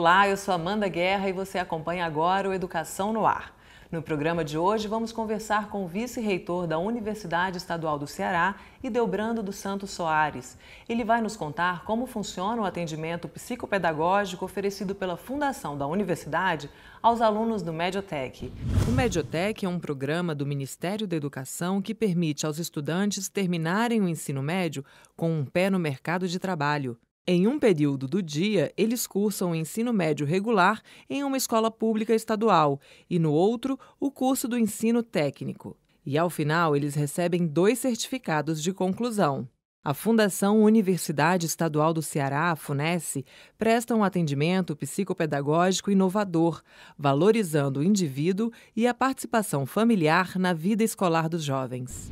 Olá, eu sou Amanda Guerra e você acompanha agora o Educação no Ar. No programa de hoje, vamos conversar com o vice-reitor da Universidade Estadual do Ceará, Ideobrando dos Santos Soares. Ele vai nos contar como funciona o atendimento psicopedagógico oferecido pela Fundação da Universidade aos alunos do Mediotec. O Mediotec é um programa do Ministério da Educação que permite aos estudantes terminarem o ensino médio com um pé no mercado de trabalho. Em um período do dia, eles cursam o ensino médio regular em uma escola pública estadual e, no outro, o curso do ensino técnico. E, ao final, eles recebem dois certificados de conclusão. A Fundação Universidade Estadual do Ceará, a FUNESE, presta um atendimento psicopedagógico inovador, valorizando o indivíduo e a participação familiar na vida escolar dos jovens.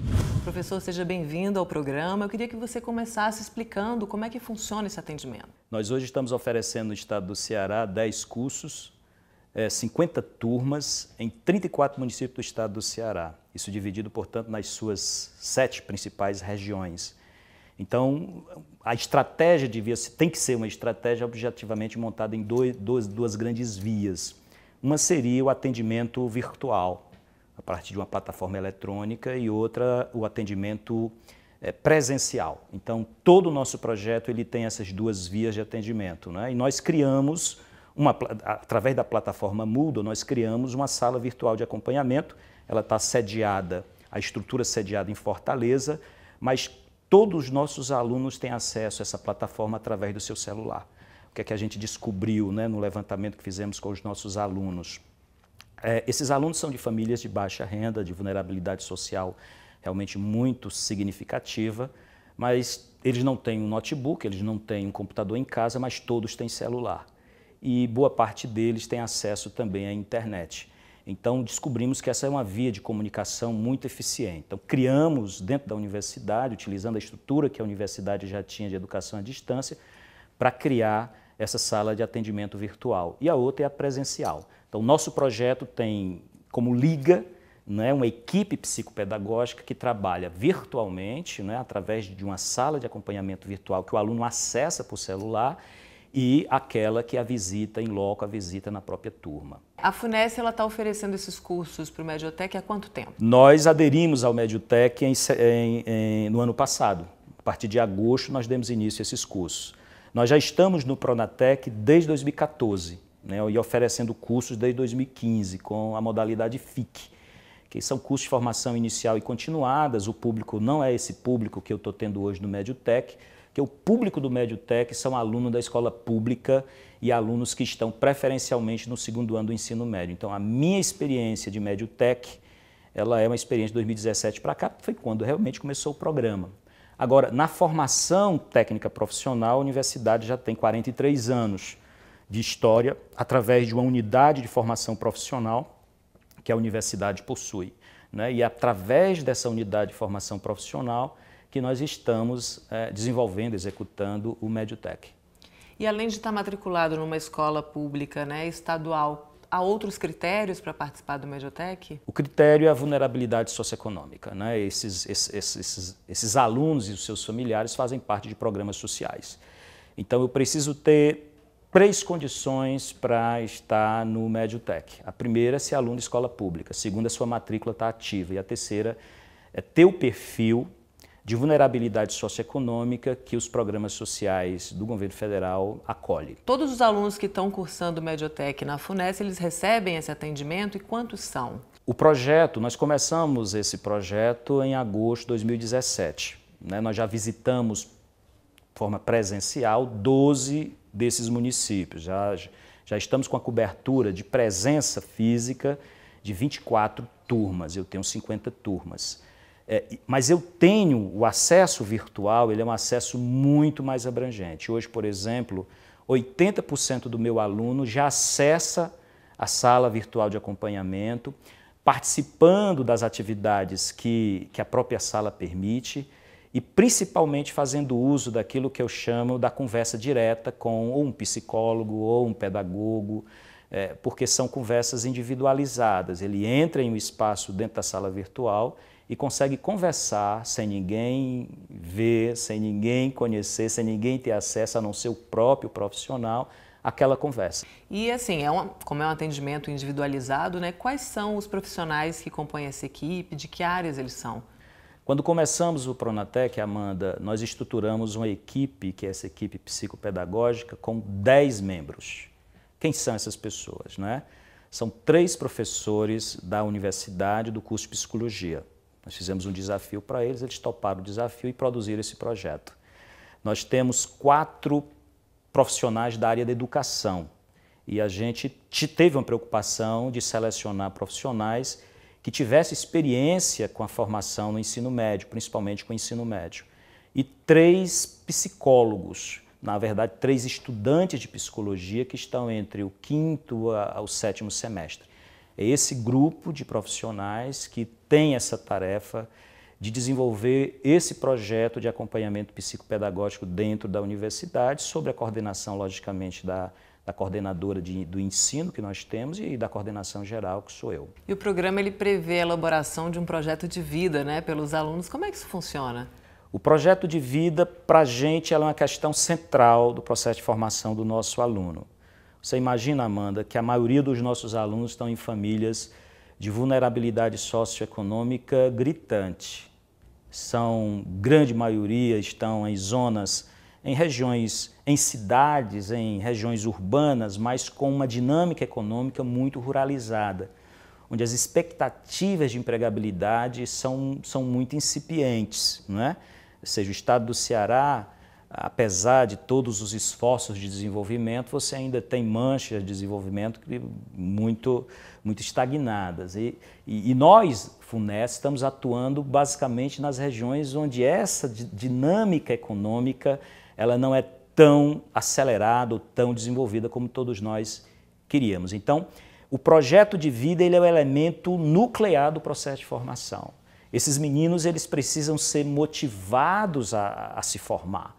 Professor, seja bem-vindo ao programa. Eu queria que você começasse explicando como é que funciona esse atendimento. Nós hoje estamos oferecendo no estado do Ceará 10 cursos, 50 é, turmas em 34 municípios do estado do Ceará. Isso dividido, portanto, nas suas sete principais regiões. Então, a estratégia devia tem que ser uma estratégia objetivamente montada em dois, duas, duas grandes vias. Uma seria o atendimento virtual, a partir de uma plataforma eletrônica e outra o atendimento é, presencial. Então, todo o nosso projeto ele tem essas duas vias de atendimento. Né? E nós criamos, uma, através da plataforma Moodle, nós criamos uma sala virtual de acompanhamento. Ela está sediada, a estrutura sediada em Fortaleza, mas todos os nossos alunos têm acesso a essa plataforma através do seu celular. O que é que a gente descobriu né, no levantamento que fizemos com os nossos alunos? É, esses alunos são de famílias de baixa renda, de vulnerabilidade social realmente muito significativa, mas eles não têm um notebook, eles não têm um computador em casa, mas todos têm celular. E boa parte deles tem acesso também à internet. Então, descobrimos que essa é uma via de comunicação muito eficiente. Então, criamos dentro da universidade, utilizando a estrutura que a universidade já tinha de educação à distância, para criar essa sala de atendimento virtual. E a outra é a presencial. Então, nosso projeto tem como liga né, uma equipe psicopedagógica que trabalha virtualmente, né, através de uma sala de acompanhamento virtual que o aluno acessa por celular e aquela que a visita em loco, a visita na própria turma. A FUNES está oferecendo esses cursos para o Mediotec há quanto tempo? Nós aderimos ao Mediotec em, em, em, no ano passado. A partir de agosto nós demos início a esses cursos. Nós já estamos no Pronatec desde 2014 né, e oferecendo cursos desde 2015 com a modalidade FIC, que são cursos de formação inicial e continuadas. O público não é esse público que eu estou tendo hoje no Tech, que é o público do MedioTech são alunos da escola pública e alunos que estão preferencialmente no segundo ano do ensino médio. Então, a minha experiência de MedioTech, ela é uma experiência de 2017 para cá, foi quando realmente começou o programa. Agora, na formação técnica profissional, a universidade já tem 43 anos de história através de uma unidade de formação profissional que a universidade possui. Né? E é através dessa unidade de formação profissional que nós estamos é, desenvolvendo, executando o MedioTech. E além de estar matriculado numa escola pública, né, estadual, há outros critérios para participar do Mediotec? O critério é a vulnerabilidade socioeconômica. Né? Esses, esses, esses, esses alunos e os seus familiares fazem parte de programas sociais. Então, eu preciso ter três condições para estar no Mediotec. A primeira é ser aluno de escola pública, a segunda, sua matrícula está ativa, e a terceira é ter o perfil de vulnerabilidade socioeconômica que os programas sociais do governo federal acolhem. Todos os alunos que estão cursando Mediotec na FUNES, eles recebem esse atendimento e quantos são? O projeto, nós começamos esse projeto em agosto de 2017. Né? Nós já visitamos de forma presencial 12 desses municípios. Já, já estamos com a cobertura de presença física de 24 turmas, eu tenho 50 turmas. É, mas eu tenho o acesso virtual, ele é um acesso muito mais abrangente. Hoje, por exemplo, 80% do meu aluno já acessa a sala virtual de acompanhamento, participando das atividades que, que a própria sala permite e principalmente fazendo uso daquilo que eu chamo da conversa direta com ou um psicólogo ou um pedagogo, é, porque são conversas individualizadas. Ele entra em um espaço dentro da sala virtual e consegue conversar sem ninguém ver, sem ninguém conhecer, sem ninguém ter acesso a não ser o próprio profissional aquela conversa. E assim, é uma, como é um atendimento individualizado, né, quais são os profissionais que compõem essa equipe, de que áreas eles são? Quando começamos o Pronatec, Amanda, nós estruturamos uma equipe, que é essa equipe psicopedagógica, com 10 membros. Quem são essas pessoas? Né? São três professores da universidade do curso de psicologia. Nós fizemos um desafio para eles, eles toparam o desafio e produziram esse projeto. Nós temos quatro profissionais da área da educação e a gente teve uma preocupação de selecionar profissionais que tivessem experiência com a formação no ensino médio, principalmente com o ensino médio. E três psicólogos, na verdade, três estudantes de psicologia que estão entre o quinto ao sétimo semestre. É esse grupo de profissionais que tem essa tarefa de desenvolver esse projeto de acompanhamento psicopedagógico dentro da universidade, sobre a coordenação, logicamente, da, da coordenadora de, do ensino que nós temos e da coordenação geral, que sou eu. E o programa ele prevê a elaboração de um projeto de vida né, pelos alunos. Como é que isso funciona? O projeto de vida, para a gente, é uma questão central do processo de formação do nosso aluno. Você imagina, Amanda, que a maioria dos nossos alunos estão em famílias de vulnerabilidade socioeconômica gritante. São grande maioria estão em zonas, em regiões, em cidades, em regiões urbanas, mas com uma dinâmica econômica muito ruralizada, onde as expectativas de empregabilidade são, são muito incipientes, não é? Ou seja, o estado do Ceará apesar de todos os esforços de desenvolvimento, você ainda tem manchas de desenvolvimento muito, muito estagnadas. E, e, e nós, FUNES, estamos atuando basicamente nas regiões onde essa dinâmica econômica ela não é tão acelerada ou tão desenvolvida como todos nós queríamos. Então, o projeto de vida ele é o elemento nuclear do processo de formação. Esses meninos eles precisam ser motivados a, a se formar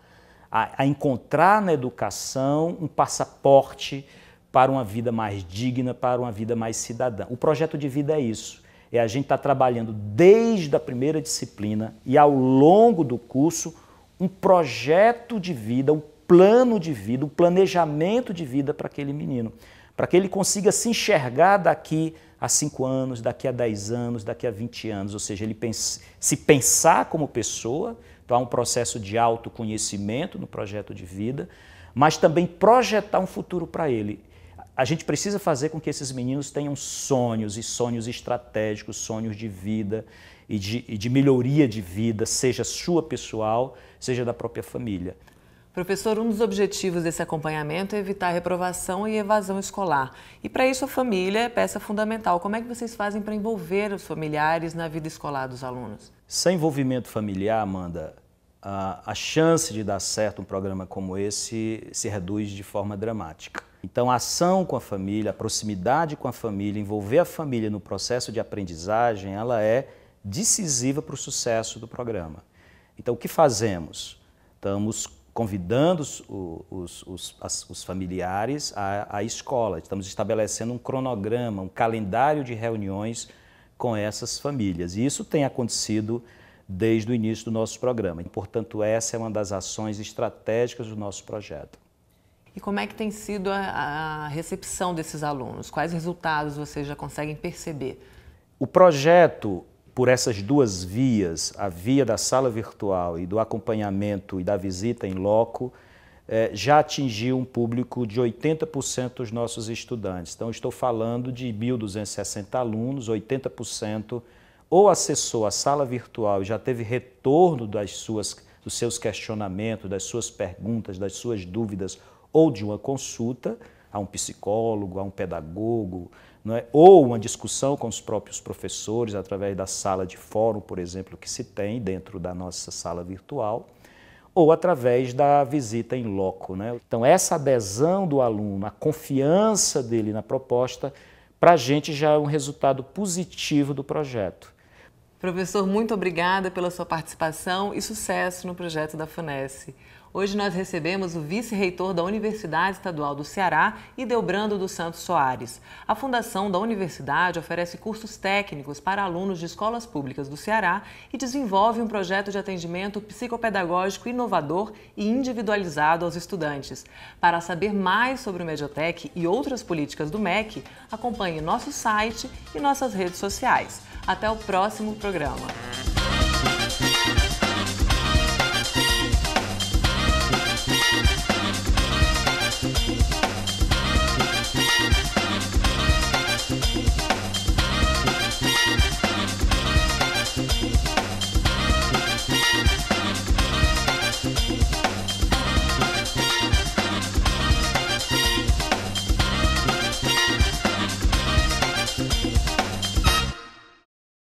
a, a encontrar na educação um passaporte para uma vida mais digna, para uma vida mais cidadã. O projeto de vida é isso. É a gente estar tá trabalhando desde a primeira disciplina e ao longo do curso um projeto de vida, um plano de vida, um planejamento de vida para aquele menino, para que ele consiga se enxergar daqui a 5 anos, daqui a 10 anos, daqui a 20 anos, ou seja, ele pense, se pensar como pessoa, então há um processo de autoconhecimento no projeto de vida, mas também projetar um futuro para ele. A gente precisa fazer com que esses meninos tenham sonhos e sonhos estratégicos, sonhos de vida e de, e de melhoria de vida, seja sua pessoal, seja da própria família. Professor, um dos objetivos desse acompanhamento é evitar reprovação e evasão escolar. E para isso a família é peça fundamental. Como é que vocês fazem para envolver os familiares na vida escolar dos alunos? Sem envolvimento familiar, Amanda, a, a chance de dar certo um programa como esse se reduz de forma dramática. Então, a ação com a família, a proximidade com a família, envolver a família no processo de aprendizagem, ela é decisiva para o sucesso do programa. Então, o que fazemos? Estamos convidando os, os, os, as, os familiares à, à, escola. Estamos estabelecendo um cronograma, um calendário de reuniões com essas famílias. E isso tem acontecido desde o início do nosso programa. Portanto, essa é uma das ações estratégicas do nosso projeto. E como é que tem sido a, a recepção desses alunos? Quais resultados vocês já conseguem perceber? O projeto por essas duas vias, a via da sala virtual e do acompanhamento e da visita em loco, eh, já atingiu um público de 80% dos nossos estudantes. Então, estou falando de 1.260 alunos, 80% ou acessou a sala virtual e já teve retorno das suas, dos seus questionamentos, das suas perguntas, das suas dúvidas ou de uma consulta, a um psicólogo, a um pedagogo, é? ou uma discussão com os próprios professores através da sala de fórum, por exemplo, que se tem dentro da nossa sala virtual, ou através da visita em loco. Né? Então, essa adesão do aluno, a confiança dele na proposta, para a gente já é um resultado positivo do projeto. Professor, muito obrigada pela sua participação e sucesso no projeto da FUNESE. Hoje nós recebemos o vice-reitor da Universidade Estadual do Ceará, Ideobrando dos Santos Soares. A fundação da universidade oferece cursos técnicos para alunos de escolas públicas do Ceará e desenvolve um projeto de atendimento psicopedagógico inovador e individualizado aos estudantes. Para saber mais sobre o Mediotec e outras políticas do MEC, acompanhe nosso site e nossas redes sociais. Até o próximo programa.